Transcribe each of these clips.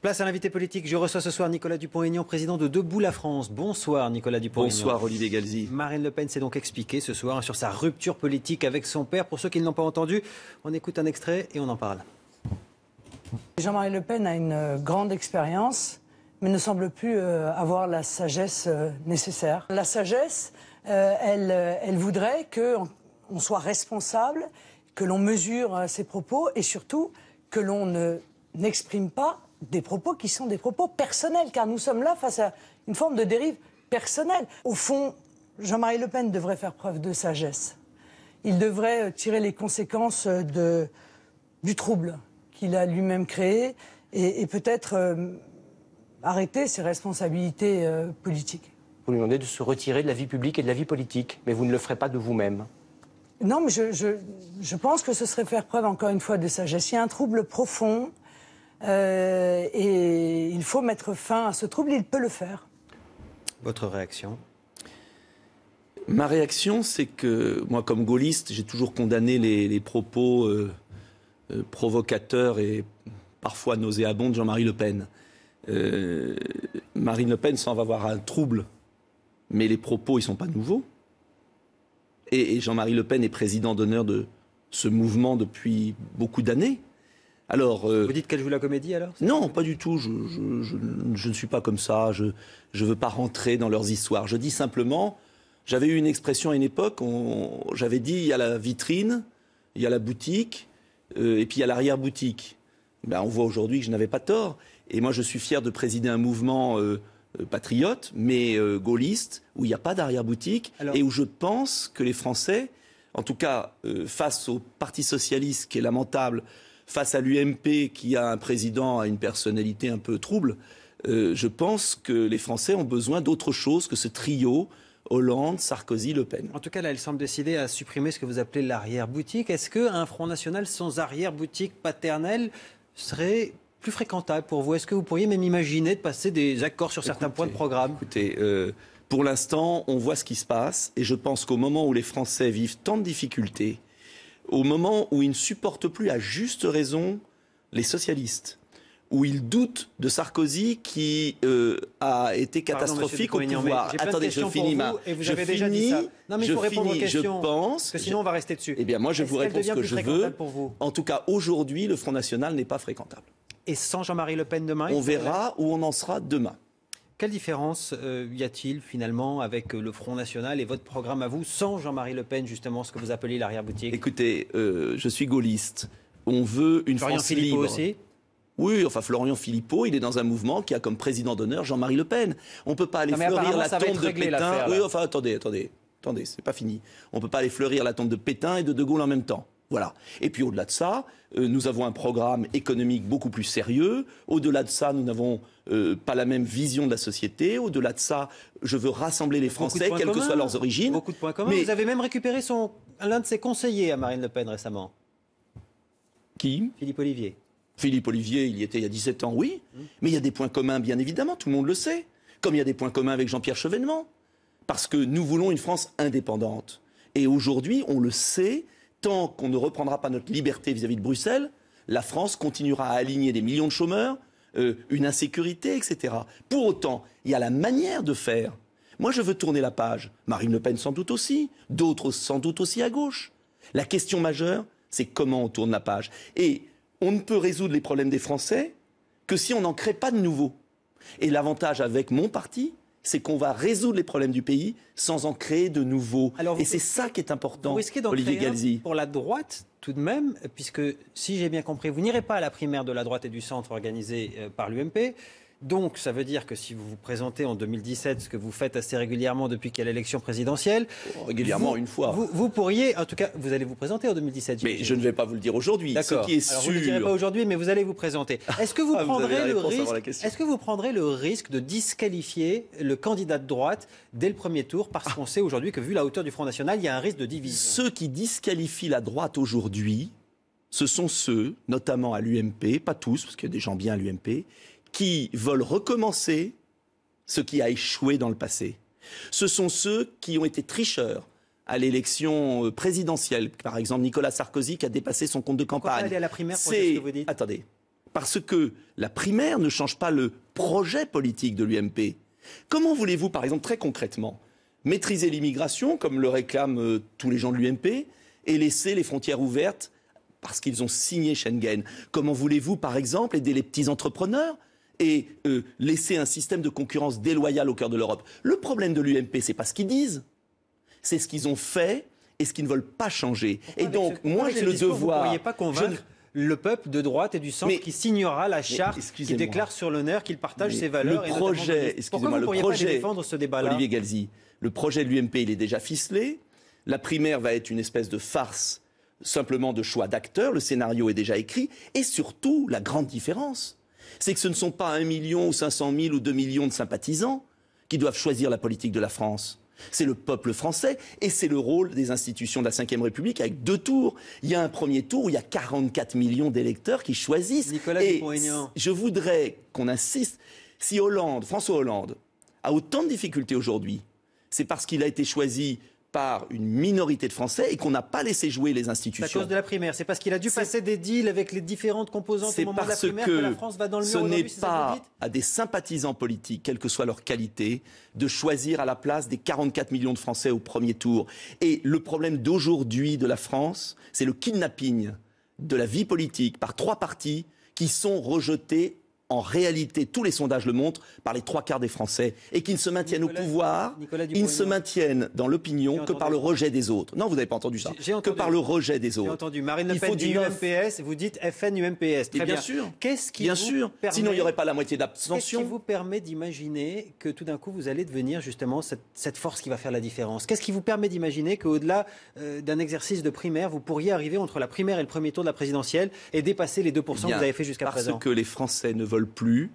Place à l'invité politique. Je reçois ce soir Nicolas Dupont-Aignan, président de Debout la France. Bonsoir Nicolas Dupont-Aignan. Bonsoir Olivier Galzi. Marine Le Pen s'est donc expliquée ce soir sur sa rupture politique avec son père. Pour ceux qui ne l'ont pas entendu, on écoute un extrait et on en parle. Jean-Marie Le Pen a une euh, grande expérience, mais ne semble plus euh, avoir la sagesse euh, nécessaire. La sagesse, elle, elle voudrait qu'on soit responsable, que l'on mesure ses propos et surtout que l'on n'exprime pas des propos qui sont des propos personnels, car nous sommes là face à une forme de dérive personnelle. Au fond, Jean-Marie Le Pen devrait faire preuve de sagesse. Il devrait euh, tirer les conséquences euh, du trouble qu'il a lui-même créé et, peut-être euh, arrêter ses responsabilités politiques. Vous lui demandez de se retirer de la vie publique et de la vie politique, mais vous ne le ferez pas de vous-même. Non, mais je, je, pense que ce serait faire preuve encore une fois de sagesse. Il y a un trouble profond euh, et il faut mettre fin à ce trouble. Il peut le faire. Votre réaction Ma réaction, c'est que moi, comme gaulliste, j'ai toujours condamné les, propos euh, euh, provocateurs et parfois nauséabonds de Jean-Marie Le Pen. Marine Le Pen s'en va voir un trouble, mais les propos, ils sont pas nouveaux. et Jean-Marie Le Pen est président d'honneur de ce mouvement depuis beaucoup d'années. Alors, euh, Vous dites qu'elle joue la comédie alors Non, pas du tout. Je, ne suis pas comme ça. Je ne veux pas rentrer dans leurs histoires. Je dis simplement, j'avais eu une expression à une époque, j'avais dit il y a la vitrine, il y a la boutique, euh, et puis il y a l'arrière-boutique. Ben, on voit aujourd'hui que je n'avais pas tort. Et moi, je suis fier de présider un mouvement euh, patriote, mais gaulliste, où il n'y a pas d'arrière-boutique, et où je pense que les Français, en tout cas face au Parti socialiste qui est lamentable, face à l'UMP qui a un président à une personnalité un peu trouble, euh, je pense que les Français ont besoin d'autre chose que ce trio Hollande, Sarkozy, Le Pen. En tout cas, là, elle semble décidée à supprimer ce que vous appelez l'arrière-boutique. Est-ce qu'un Front National sans arrière-boutique paternelle serait plus fréquentable pour vous Est-ce que vous pourriez même imaginer de passer des accords sur certains points de programme Écoutez, euh, pour l'instant, on voit ce qui se passe et je pense qu'au moment où les Français vivent tant de difficultés, au moment où il ne supporte plus à juste raison les socialistes, où il doute de Sarkozy qui euh, a été catastrophique au pouvoir. Attendez, je finis ma. je déjà dit ça. je Je pense. Que sinon, on va rester dessus. Eh bien, moi, je vous réponds ce que je veux. en tout cas, aujourd'hui, le Front National n'est pas fréquentable. Et sans Jean-Marie Le Pen demain On verra où on en sera demain. Quelle différence euh, y a-t-il finalement avec euh, le Front National et votre programme à vous, sans Jean-Marie Le Pen, justement, ce que vous appelez l'arrière-boutique Écoutez, euh, je suis gaulliste. On veut une Florian Philippot aussi oui, enfin Florian Philippot, il est dans un mouvement qui a comme président d'honneur Jean-Marie Le Pen. On ne peut pas aller fleurir la tombe de Pétain. Oui, enfin attendez, attendez, attendez, c'est pas fini. On ne peut pas aller fleurir la tombe de Pétain et de De Gaulle en même temps. Voilà. Et puis au-delà de ça, euh, nous avons un programme économique beaucoup plus sérieux. Au-delà de ça, nous n'avons euh, pas la même vision de la société. Au-delà de ça, je veux rassembler les Français, quelles que soient leurs origines. Beaucoup de points communs. Mais... Vous avez même récupéré l'un de ses conseillers à Marine Le Pen récemment. Qui Philippe Olivier. Philippe Olivier, il y était il y a 17 ans, oui. Mmh. Mais il y a des points communs, bien évidemment, tout le monde le sait. Comme il y a des points communs avec Jean-Pierre Chevènement. Parce que nous voulons une France indépendante. Et aujourd'hui, on le sait, tant qu'on ne reprendra pas notre liberté vis-à-vis de Bruxelles, la France continuera à aligner des millions de chômeurs, euh, une insécurité, etc. Pour autant, il y a la manière de faire. Moi, je veux tourner la page. Marine Le Pen, sans doute aussi. D'autres, sans doute aussi à gauche. La question majeure, c'est comment on tourne la page. Et on ne peut résoudre les problèmes des Français que si on n'en crée pas de nouveaux. Et l'avantage avec mon parti, c'est qu'on va résoudre les problèmes du pays sans en créer de nouveaux. Et c'est ça qui est important, vous Olivier Galzi. Pour la droite, tout de même, puisque si j'ai bien compris, vous n'irez pas à la primaire de la droite et du centre organisée euh, par l'UMP. Donc, ça veut dire que si vous vous présentez en 2017, ce que vous faites assez régulièrement depuis qu'il y a l'élection présidentielle. Oh, régulièrement, une fois. Vous, pourriez, en tout cas, vous allez vous présenter en 2017. Mais je ne vais pas vous le dire aujourd'hui. Ce qui est sûr. vous ne le pas aujourd'hui, mais vous allez vous présenter. Ah, est-ce que vous, prendrez le risque, de disqualifier le candidat de droite dès le premier tour parce qu'on sait aujourd'hui que, vu la hauteur du Front National, il y a un risque de division Ceux qui disqualifient la droite aujourd'hui, ce sont ceux, notamment à l'UMP, pas tous, parce qu'il y a des gens bien à l'UMP, qui veulent recommencer ce qui a échoué dans le passé. Ce sont ceux qui ont été tricheurs à l'élection euh, présidentielle. Par exemple, Nicolas Sarkozy qui a dépassé son compte de campagne. Aller à la primaire vous dites Attendez. Parce que la primaire ne change pas le projet politique de l'UMP. Comment voulez-vous, par exemple, très concrètement, maîtriser l'immigration, comme le réclament euh, tous les gens de l'UMP, et laisser les frontières ouvertes parce qu'ils ont signé Schengen Comment voulez-vous, par exemple, aider les petits entrepreneurs et euh, laisser un système de concurrence déloyale au cœur de l'Europe. Le problème de l'UMP, c'est pas ce qu'ils disent, c'est ce qu'ils ont fait et ce qu'ils ne veulent pas changer. et donc, moi, j'ai le devoir. Vous pourriez pas convaincre. le peuple de droite et du centre qui signera la charte qui déclare sur l'honneur qu'il partage ses valeurs. Le projet, excusez-moi, le projet, pas défendre ce débat-là Olivier Galzi, le projet de l'UMP, il est déjà ficelé. La primaire va être une espèce de farce, simplement de choix d'acteurs. Le scénario est déjà écrit. Et surtout, la grande différence, c'est que ce ne sont pas un million ou 500 000 ou 2 millions de sympathisants qui doivent choisir la politique de la France. C'est le peuple français et c'est le rôle des institutions de la Ve République avec deux tours. Il y a un premier tour où il y a 44 millions d'électeurs qui choisissent. je voudrais qu'on insiste. Si Hollande, François Hollande, a autant de difficultés aujourd'hui, c'est parce qu'il a été choisi par une minorité de Français et qu'on n'a pas laissé jouer les institutions. C'est à cause de la primaire, c'est parce qu'il a dû passer des deals avec les différentes composantes au moment de la primaire que, la France va dans le mur. Ce n'est pas à des sympathisants politiques, quelle que soit leur qualité, de choisir à la place des 44 millions de Français au premier tour. Et le problème d'aujourd'hui de la France, c'est le kidnapping de la vie politique par trois partis qui sont rejetés en réalité, tous les sondages le montrent, par les trois quarts des Français, et qu'ils ne se maintiennent au pouvoir, ils ne se maintiennent dans l'opinion que par le rejet des autres. Non, vous n'avez pas entendu ça. que par le rejet des autres. J'ai entendu. Marine Le Pen dit UMPS, vous dites FN UMPS. Très bien, sûr. Qu'est-ce qui bien sûr. Sinon, il n'y aurait pas la moitié d'abstention. Qu'est-ce qui vous permet d'imaginer que tout d'un coup, vous allez devenir justement cette, force qui va faire la différence Qu'est-ce qui vous permet d'imaginer qu'au-delà euh, d'un exercice de primaire, vous pourriez arriver entre la primaire et le premier tour de la présidentielle et dépasser les 2% que vous avez fait jusqu'à présent Parce que les Français ne veulent plus.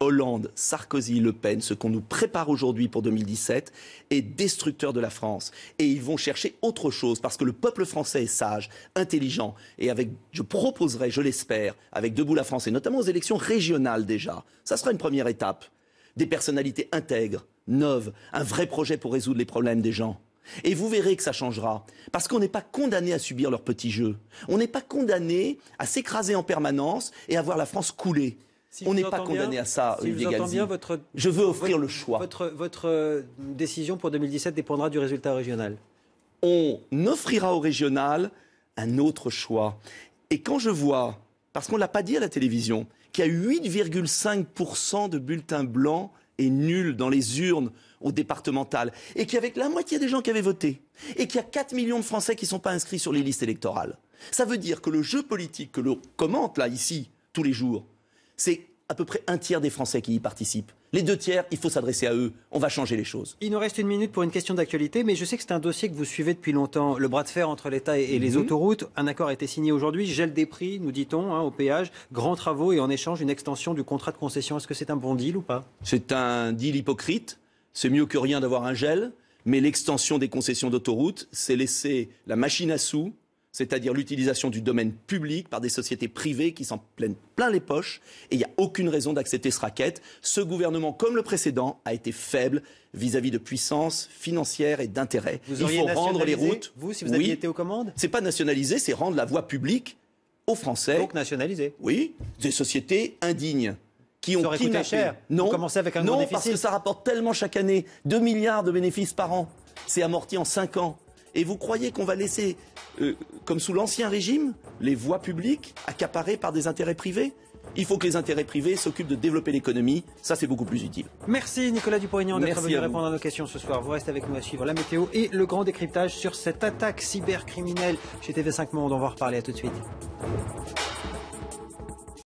Hollande, Sarkozy, Le Pen, ce qu'on nous prépare aujourd'hui pour 2017, est destructeur de la France. Et ils vont chercher autre chose, parce que le peuple français est sage, intelligent, et avec, je proposerai, je l'espère, avec Debout la France, et notamment aux élections régionales déjà, ça sera une première étape, des personnalités intègres, neuves, un vrai projet pour résoudre les problèmes des gens. Et vous verrez que ça changera. Parce qu'on n'est pas condamné à subir leur petit jeu. On n'est pas condamné à s'écraser en permanence et à voir la France couler on n'est pas condamné à ça, Olivier Je veux offrir le choix. Votre, euh, décision pour 2017 dépendra du résultat régional. On offrira au régional un autre choix. Et quand je vois, parce qu'on ne l'a pas dit à la télévision, qu'il y a 8,5% de bulletins blancs et nuls dans les urnes au départemental, et qu'il y la moitié des gens qui avaient voté, et qu'il y a 4 millions de Français qui ne sont pas inscrits sur les listes électorales, ça veut dire que le jeu politique que l'on commente là, ici, tous les jours, c'est à peu près un tiers des Français qui y participent. Les deux tiers, il faut s'adresser à eux. On va changer les choses. Il nous reste une minute pour une question d'actualité, mais je sais que c'est un dossier que vous suivez depuis longtemps. Le bras de fer entre l'État et, les mhm. autoroutes. Un accord a été signé aujourd'hui. Gel des prix, nous dit-on, hein, au péage. Grands travaux et en échange une extension du contrat de concession. Est-ce que c'est un bon deal ou pas C'est un deal hypocrite. C'est mieux que rien d'avoir un gel. Mais l'extension des concessions d'autoroutes, c'est laisser la machine à sous c'est-à-dire l'utilisation du domaine public par des sociétés privées qui s'en plaignent plein les poches. Et il n'y a aucune raison d'accepter ce racket. Ce gouvernement, comme le précédent, a été faible vis-à-vis de puissances financières et d'intérêts. Il faut rendre les routes. Vous, si vous aviez été aux commandes C'est pas nationaliser, c'est rendre la voie publique aux Français. Donc nationaliser. Oui, des sociétés indignes qui ont coûté cher. Non, avec un non parce que ça rapporte tellement chaque année 2 milliards de bénéfices par an. C'est amorti en 5 ans. Et vous croyez qu'on va laisser, euh, comme sous l'ancien régime, les voies publiques accaparées par des intérêts privés il faut que les intérêts privés s'occupent de développer l'économie. Ça, c'est beaucoup plus utile. Merci Nicolas dupont d'être venu répondre à nos questions ce soir. Vous restez avec nous à suivre la météo et le grand décryptage sur cette attaque cybercriminelle chez TV5 Monde. On va en reparler. À tout de suite.